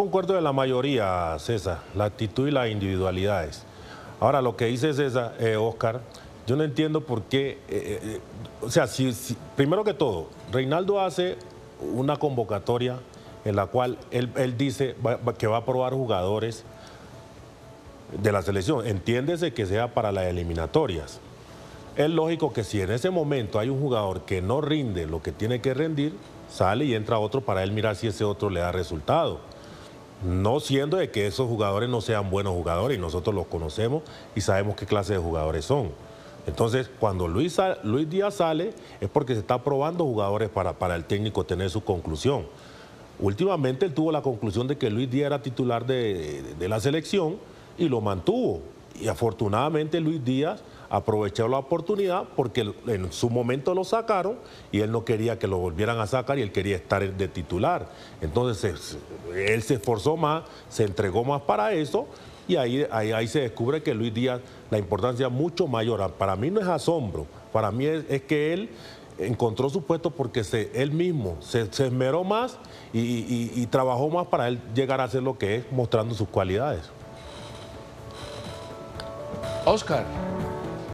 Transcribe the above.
concuerdo de la mayoría, César, la actitud y las individualidades. Ahora, lo que dice César, Oscar, eh, yo no entiendo por qué, eh, eh, o sea, primero que todo, Reinaldo hace una convocatoria en la cual él, dice que va a probar jugadores de la selección, entiéndese que sea para las eliminatorias. Es lógico que si en ese momento hay un jugador que no rinde lo que tiene que rendir, sale y entra otro para él mirar si ese otro le da resultado. No siendo de que esos jugadores no sean buenos jugadores y nosotros los conocemos y sabemos qué clase de jugadores son. Entonces, cuando Luis, Díaz sale es porque se está probando jugadores para, el técnico tener su conclusión. Últimamente él tuvo la conclusión de que Luis Díaz era titular de la selección y lo mantuvo. Y afortunadamente Luis Díaz aprovechó la oportunidad porque en su momento lo sacaron y él no quería que lo volvieran a sacar y él quería estar de titular. Entonces él se esforzó más, se entregó más para eso y ahí, ahí, se descubre que Luis Díaz, la importancia mucho mayor, para mí no es asombro, para mí es, que él encontró su puesto porque se, él mismo se, esmeró más y, y trabajó más para él llegar a ser lo que es, mostrando sus cualidades. Oscar.